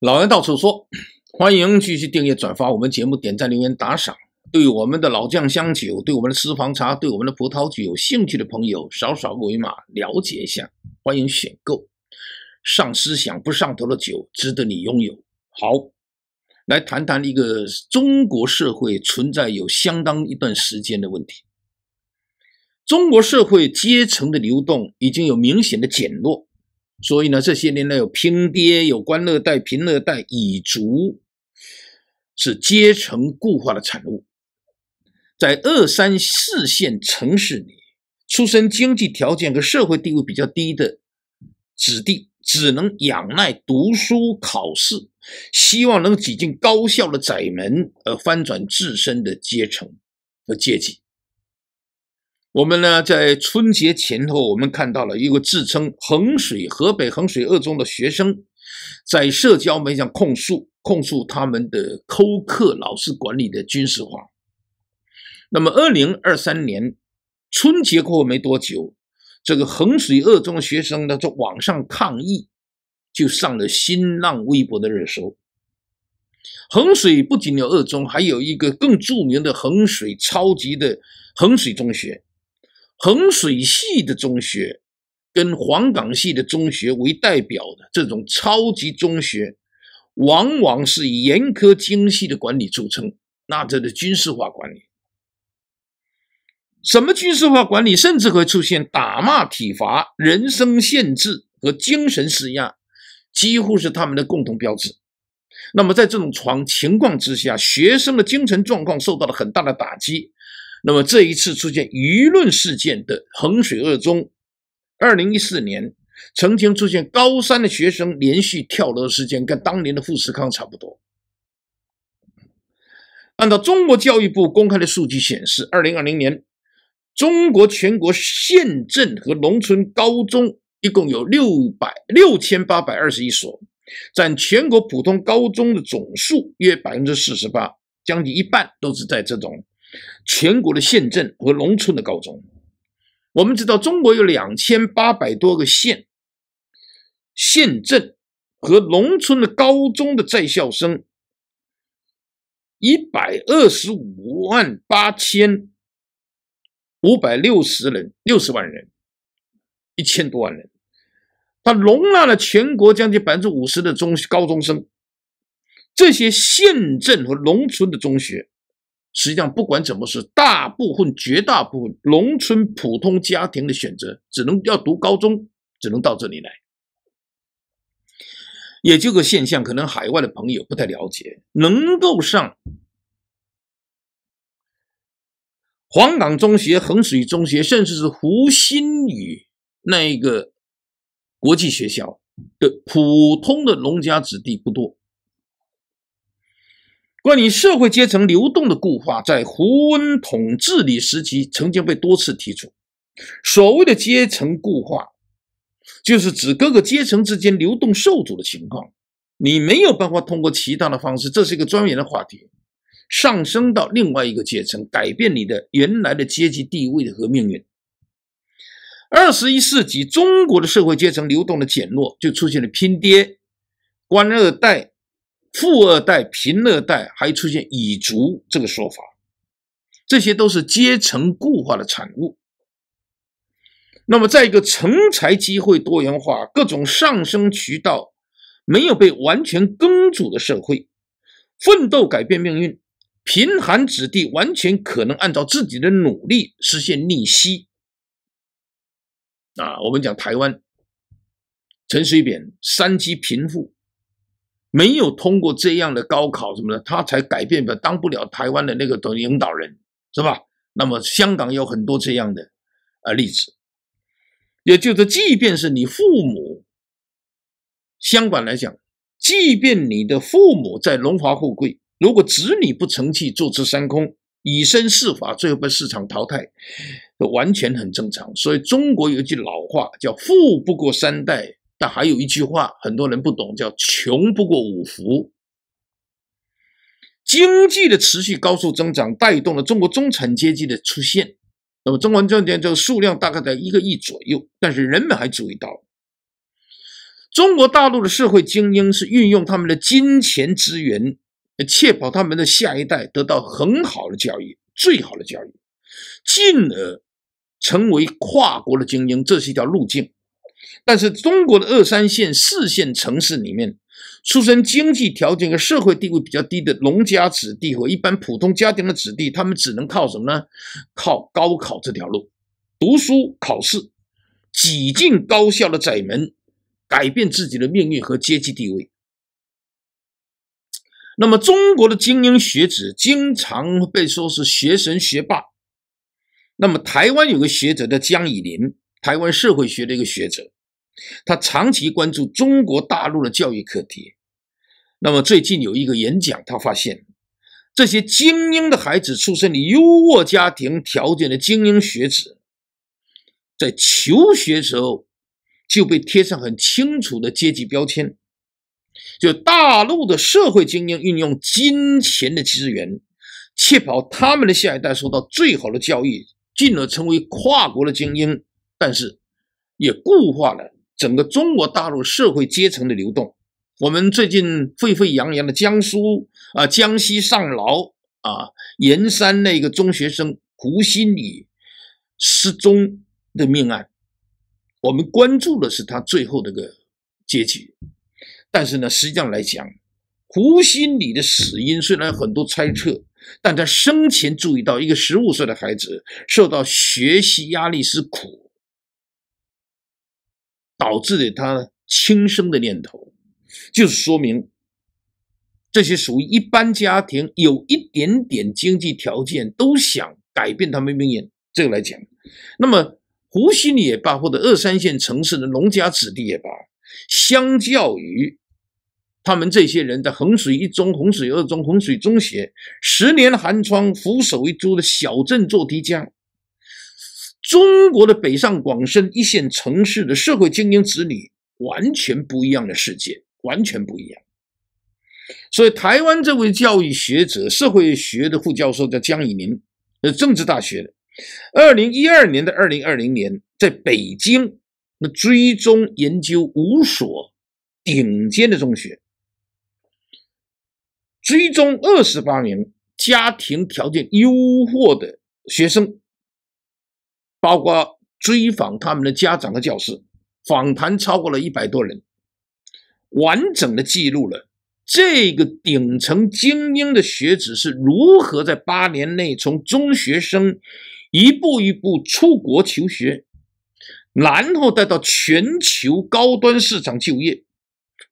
老杨到处说，欢迎继续订阅、转发我们节目，点赞、留言、打赏。对我们的老酱香酒、对我们的私房茶、对我们的葡萄酒有兴趣的朋友，扫扫二维码了解一下，欢迎选购。上思想不上头的酒，值得你拥有。好，来谈谈一个中国社会存在有相当一段时间的问题：中国社会阶层的流动已经有明显的减弱。所以呢，这些年来有拼爹、有官二代、贫二代、蚁族，是阶层固化的产物。在二三四线城市里，出身经济条件和社会地位比较低的子弟，只能仰赖读书考试，希望能挤进高校的窄门，而翻转自身的阶层和阶级。我们呢，在春节前后，我们看到了一个自称衡水河北衡水二中的学生，在社交媒体上控诉控诉他们的扣课老师管理的军事化。那么，二零二三年春节过后没多久，这个衡水二中的学生呢，在网上抗议，就上了新浪微博的热搜。衡水不仅有二中，还有一个更著名的衡水超级的衡水中学。衡水系的中学，跟黄冈系的中学为代表的这种超级中学，往往是以严苛精细的管理著称，那这是军事化管理。什么军事化管理，甚至会出现打骂、体罚、人身限制和精神施压，几乎是他们的共同标志。那么，在这种床情况之下，学生的精神状况受到了很大的打击。那么这一次出现舆论事件的衡水二中，二零一四年曾经出现高三的学生连续跳楼事件，跟当年的富士康差不多。按照中国教育部公开的数据显示，二零二零年，中国全国县镇和农村高中一共有六百六千八百二十一所，占全国普通高中的总数约百分之四十八，将近一半都是在这种。全国的县镇和农村的高中，我们知道中国有两千八百多个县、县镇和农村的高中的在校生，一百二十五万八千五百六十人，六十万人，一千多万人，它容纳了全国将近百分之五十的中高中生。这些县镇和农村的中学。实际上，不管怎么是，大部分、绝大部分农村普通家庭的选择，只能要读高中，只能到这里来。也就个现象，可能海外的朋友不太了解，能够上黄冈中学、衡水中学，甚至是湖心宇那一个国际学校的普通的农家子弟不多。关于社会阶层流动的固化，在胡温统治时期曾经被多次提出。所谓的阶层固化，就是指各个阶层之间流动受阻的情况。你没有办法通过其他的方式，这是一个专严的话题，上升到另外一个阶层，改变你的原来的阶级地位和命运。二十一世纪中国的社会阶层流动的减弱，就出现了拼爹、官二代。富二代、贫二代，还出现“蚁族”这个说法，这些都是阶层固化的产物。那么，在一个成才机会多元化、各种上升渠道没有被完全根除的社会，奋斗改变命运，贫寒子弟完全可能按照自己的努力实现逆袭。啊，我们讲台湾，陈水扁三级贫富。没有通过这样的高考什么的，他才改变不了当不了台湾的那个的领导人，是吧？那么香港有很多这样的啊例子，也就是即便是你父母，相反来讲，即便你的父母在荣华富贵，如果子女不成器，坐吃山空，以身试法，最后被市场淘汰，完全很正常。所以中国有句老话叫“富不过三代”。但还有一句话，很多人不懂，叫“穷不过五福”。经济的持续高速增长带动了中国中产阶级的出现。那么，中国中产这个数量大概在一个亿左右。但是，人们还注意到，中国大陆的社会精英是运用他们的金钱资源，确保他们的下一代得到很好的教育、最好的教育，进而成为跨国的精英。这是一条路径。但是中国的二三线、四线城市里面，出身经济条件和社会地位比较低的农家子弟和一般普通家庭的子弟，他们只能靠什么呢？靠高考这条路，读书考试，挤进高校的窄门，改变自己的命运和阶级地位。那么中国的精英学子经常被说是学神学霸。那么台湾有个学者叫江以霖，台湾社会学的一个学者。他长期关注中国大陆的教育课题。那么最近有一个演讲，他发现这些精英的孩子，出身于优渥家庭条件的精英学子，在求学时候就被贴上很清楚的阶级标签。就大陆的社会精英运用金钱的资源，确保他们的下一代受到最好的教育，进而成为跨国的精英，但是也固化了。整个中国大陆社会阶层的流动，我们最近沸沸扬扬的江苏啊、江西上饶啊、盐山那个中学生胡心理失踪的命案，我们关注的是他最后这个结局。但是呢，实际上来讲，胡心理的死因虽然很多猜测，但他生前注意到一个十五岁的孩子受到学习压力之苦。导致的他轻生的念头，就是说明这些属于一般家庭，有一点点经济条件，都想改变他们命运。这个来讲，那么湖西里也罢，或者二三线城市的农家子弟也罢，相较于他们这些人在衡水一中、衡水二中、衡水中学十年寒窗俯首一株的小镇做题家。中国的北上广深一线城市的社会精英子女，完全不一样的世界，完全不一样。所以，台湾这位教育学者、社会学的副教授叫江以宁，是政治大学的。二零一二年的二零二零年，在北京，那追踪研究五所顶尖的中学，追踪二十八名家庭条件优渥的学生。包括追访他们的家长和教师，访谈超过了一百多人，完整的记录了这个顶层精英的学子是如何在八年内从中学生一步一步出国求学，然后再到全球高端市场就业，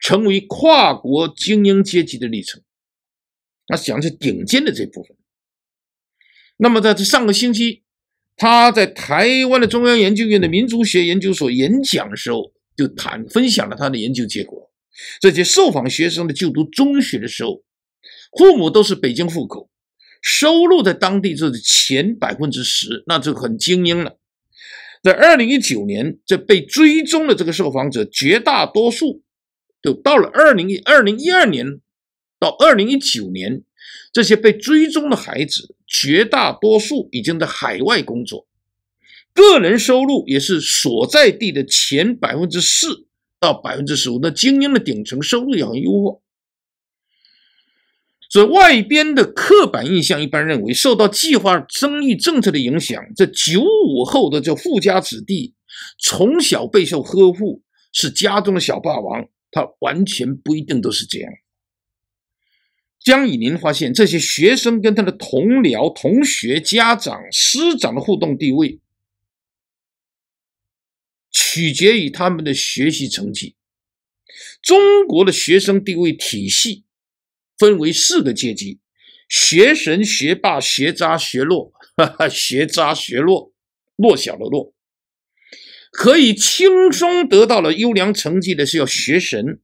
成为跨国精英阶级的历程。那讲的是顶尖的这部分。那么在这上个星期。他在台湾的中央研究院的民族学研究所演讲的时候，就谈分享了他的研究结果。这些受访学生的就读中学的时候，父母都是北京户口，收入在当地就是前百分之十，那就很精英了。在二零一九年，这被追踪的这个受访者绝大多数就到了二零一二零一二年到二零一九年，这些被追踪的孩子。绝大多数已经在海外工作，个人收入也是所在地的前百分之四到百分之十五那精英的顶层收入也很优渥。这外边的刻板印象一般认为，受到计划生育政策的影响，这九五后的这富家子弟从小备受呵护，是家中的小霸王，他完全不一定都是这样。江以宁发现，这些学生跟他的同僚、同学、家长、师长的互动地位，取决于他们的学习成绩。中国的学生地位体系分为四个阶级：学神、学霸、学渣、学弱。学渣、学弱，弱小的弱，可以轻松得到了优良成绩的是要学神。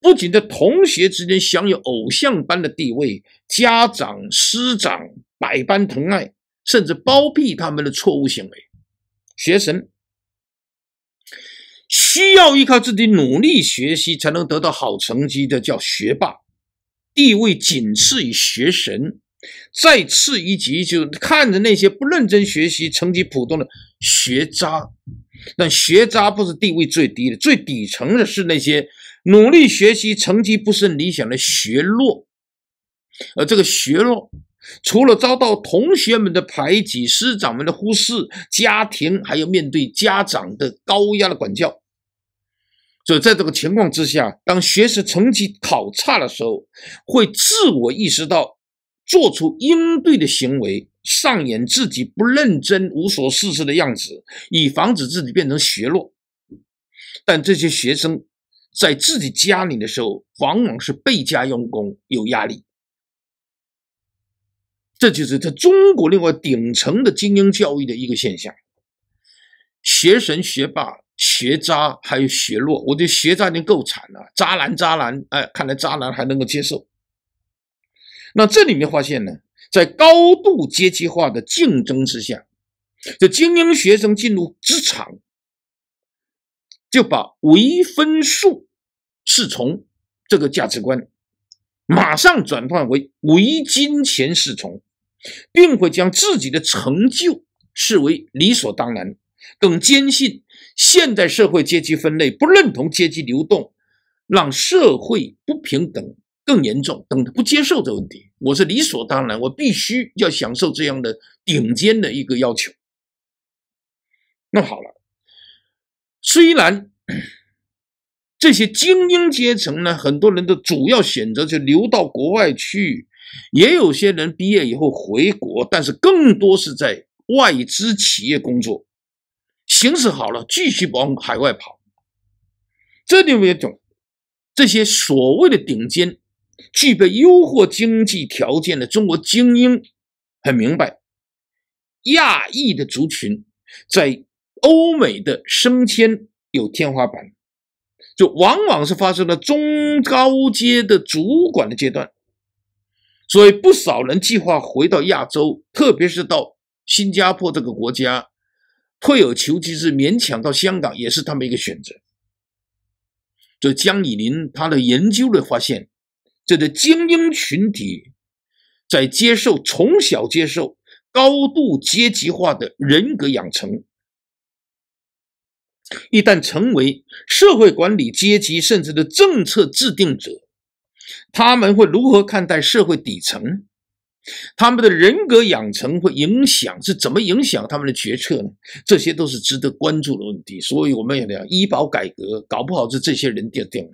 不仅在同学之间享有偶像般的地位，家长、师长百般疼爱，甚至包庇他们的错误行为。学神需要依靠自己努力学习才能得到好成绩的叫学霸，地位仅次于学神，再次一级就看着那些不认真学习、成绩普通的学渣。但学渣不是地位最低的，最底层的是那些。努力学习成绩不甚理想的学弱，而这个学弱除了遭到同学们的排挤、师长们的忽视，家庭还要面对家长的高压的管教，所以在这个情况之下，当学习成绩考差的时候，会自我意识到，做出应对的行为，上演自己不认真、无所事事的样子，以防止自己变成学弱。但这些学生。在自己家里的时候，往往是倍加用功，有压力。这就是在中国另外顶层的精英教育的一个现象：学神、学霸、学渣，还有学弱。我觉得学渣已经够惨了，渣男、渣男，哎，看来渣男还能够接受。那这里面发现呢，在高度阶级化的竞争之下，这精英学生进入职场。就把唯分数是从这个价值观，马上转换为唯金钱是从，并会将自己的成就视为理所当然，更坚信现代社会阶级分类不认同阶级流动，让社会不平等更严重等不接受这问题，我是理所当然，我必须要享受这样的顶尖的一个要求。那好了。虽然 这些精英阶层呢，很多人的主要选择就流到国外去，也有些人毕业以后回国，但是更多是在外资企业工作，形势好了继续往海外跑。这就一种，这些所谓的顶尖、具备优厚经济条件的中国精英，很明白，亚裔的族群在。欧美的升迁有天花板，就往往是发生了中高阶的主管的阶段，所以不少人计划回到亚洲，特别是到新加坡这个国家，退而求其次，勉强到香港也是他们一个选择。这江以林他的研究的发现，这个精英群体在接受从小接受高度阶级化的人格养成。一旦成为社会管理阶级，甚至的政策制定者，他们会如何看待社会底层？他们的人格养成会影响，是怎么影响他们的决策呢？这些都是值得关注的问题。所以，我们要讲医保改革搞不好是这些人奠定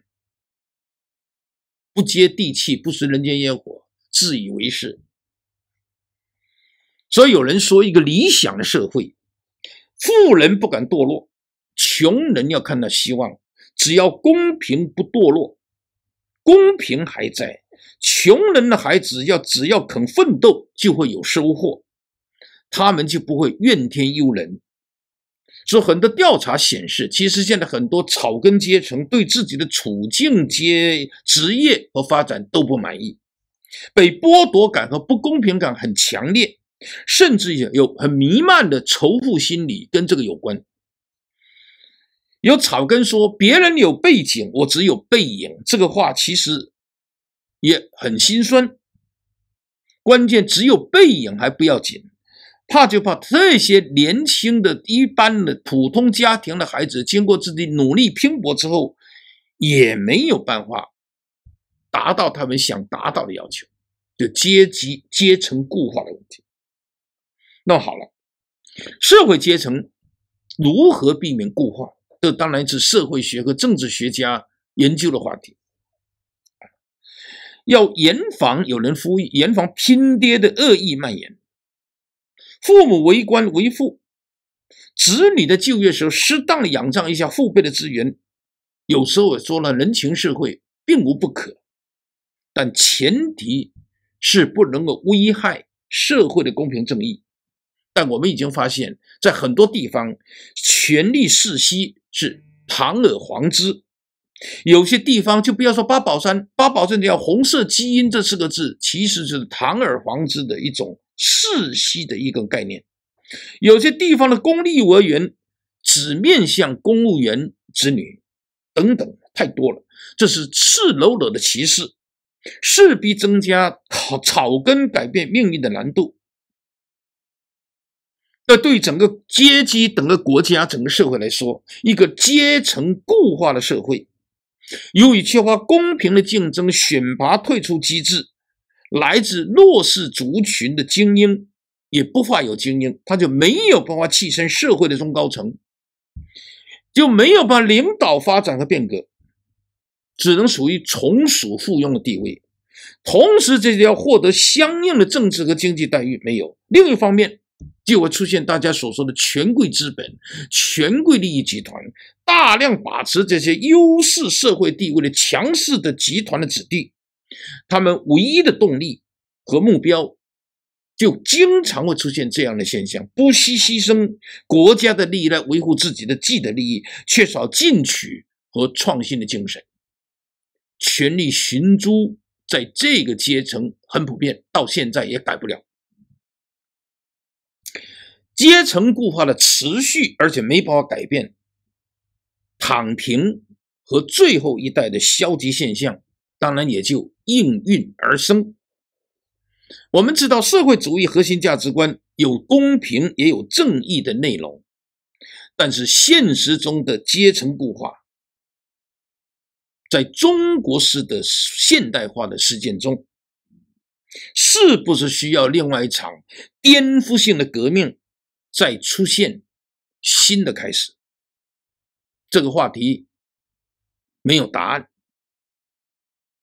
不接地气，不食人间烟火，自以为是。所以有人说，一个理想的社会，富人不敢堕落。穷人要看到希望，只要公平不堕落，公平还在，穷人的孩子要只要肯奋斗，就会有收获，他们就不会怨天尤人。所以，很多调查显示，其实现在很多草根阶层对自己的处境、阶职业和发展都不满意，被剥夺感和不公平感很强烈，甚至有很弥漫的仇富心理，跟这个有关。有草根说：“别人有背景，我只有背影。”这个话其实也很心酸。关键只有背影还不要紧，怕就怕这些年轻的一般的普通家庭的孩子，经过自己努力拼搏之后，也没有办法达到他们想达到的要求，就阶级阶层固化的问题。那好了，社会阶层如何避免固化？这当然是社会学和政治学家研究的话题。要严防有人吁严防拼爹的恶意蔓延。父母为官为父，子女的就业时候适当的仰仗一下父辈的资源，有时候说了人情社会并无不可，但前提是不能够危害社会的公平正义。但我们已经发现，在很多地方权力世袭。是堂而皇之，有些地方就不要说八宝山八宝镇，叫“红色基因”这四个字，其实是堂而皇之的一种世袭的一个概念。有些地方的公立幼儿园只面向公务员子女，等等，太多了，这是赤裸裸的歧视，势必增加草草根改变命运的难度。那对整个阶级、整个国家、整个社会来说，一个阶层固化的社会，由于缺乏公平的竞争选拔退出机制，来自弱势族群的精英也不乏有精英，他就没有办法跻身社会的中高层，就没有办法领导发展和变革，只能属于从属附庸的地位。同时，这就要获得相应的政治和经济待遇，没有。另一方面，就会出现大家所说的权贵资本、权贵利益集团大量把持这些优势社会地位的强势的集团的子弟，他们唯一的动力和目标，就经常会出现这样的现象：不惜牺牲国家的利益来维护自己的既得利益，缺少进取和创新的精神。权力寻租在这个阶层很普遍，到现在也改不了。阶层固化的持续，而且没办法改变，躺平和最后一代的消极现象，当然也就应运而生。我们知道，社会主义核心价值观有公平也有正义的内容，但是现实中的阶层固化，在中国式的现代化的实践中，是不是需要另外一场颠覆性的革命？再出现新的开始，这个话题没有答案，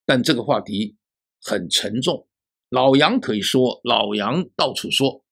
但这个话题很沉重。老杨可以说，老杨到处说。